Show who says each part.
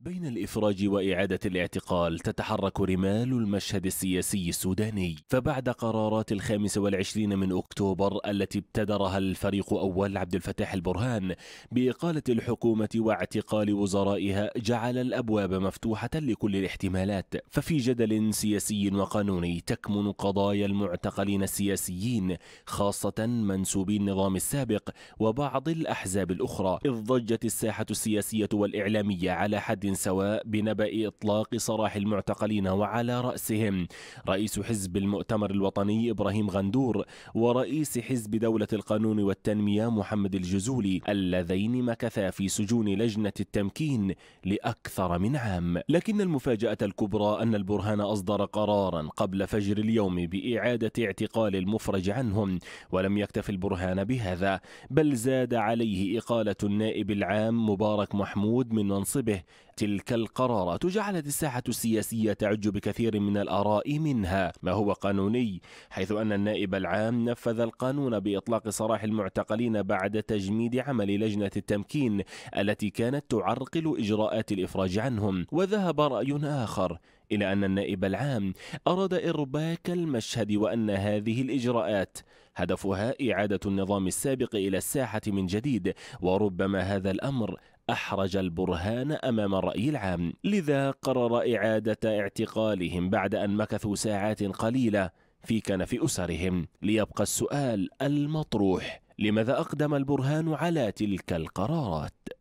Speaker 1: بين الإفراج وإعادة الاعتقال تتحرك رمال المشهد السياسي السوداني فبعد قرارات الخامس والعشرين من أكتوبر التي ابتدرها الفريق أول عبد الفتاح البرهان بإقالة الحكومة واعتقال وزرائها جعل الأبواب مفتوحة لكل الاحتمالات ففي جدل سياسي وقانوني تكمن قضايا المعتقلين السياسيين خاصة منسوبي النظام السابق وبعض الأحزاب الأخرى إذ ضجت الساحة السياسية والإعلامية على حد سواء بنبأ إطلاق سراح المعتقلين وعلى رأسهم رئيس حزب المؤتمر الوطني إبراهيم غندور ورئيس حزب دولة القانون والتنمية محمد الجزولي اللذين مكثا في سجون لجنة التمكين لأكثر من عام لكن المفاجأة الكبرى أن البرهان أصدر قرارا قبل فجر اليوم بإعادة اعتقال المفرج عنهم ولم يكتف البرهان بهذا بل زاد عليه إقالة النائب العام مبارك محمود من منصبه تلك القرارات جعلت الساحة السياسية تعج بكثير من الآراء منها ما هو قانوني حيث أن النائب العام نفذ القانون بإطلاق سراح المعتقلين بعد تجميد عمل لجنة التمكين التي كانت تعرقل إجراءات الإفراج عنهم وذهب رأي آخر إلى أن النائب العام أراد إرباك المشهد وأن هذه الإجراءات هدفها إعادة النظام السابق إلى الساحة من جديد وربما هذا الأمر أحرج البرهان أمام الرأي العام لذا قرر إعادة اعتقالهم بعد أن مكثوا ساعات قليلة في كنف أسرهم ليبقى السؤال المطروح لماذا أقدم البرهان على تلك القرارات؟